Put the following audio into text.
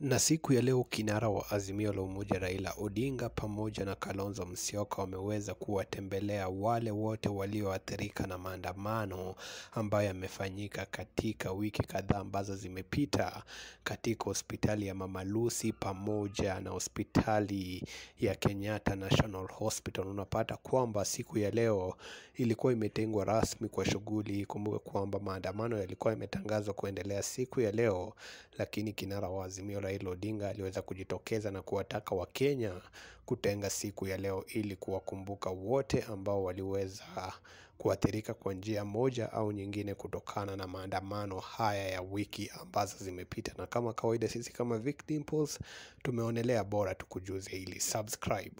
Na siku ya leo kinara wa Azimio la Umoja Raila Odinga pamoja na Kalonzo Musyoka wameweza kuwatembelea wale wote walioathirika na maandamano ambayo yamefanyika katika wiki kadhaa ambazo zimepita katika hospitali ya Mama Lucy pamoja na hospitali ya Kenyatta National Hospital. Unapata kwamba siku ya leo ilikuwa imetengwa rasmi kwa shughuli. Kumbuka kwamba maandamano yalikuwa yametangazwa kuendelea siku ya leo, lakini kinara wa Azimio la Raila Odinga aliweza kujitokeza na kuwataka Wakenya kutenga siku ya leo ili kuwakumbuka wote ambao waliweza kuathirika kwa njia moja au nyingine kutokana na maandamano haya ya wiki ambazo zimepita. Na kama kawaida, sisi kama Victim Pulse tumeonelea bora tukujuze hili. Subscribe.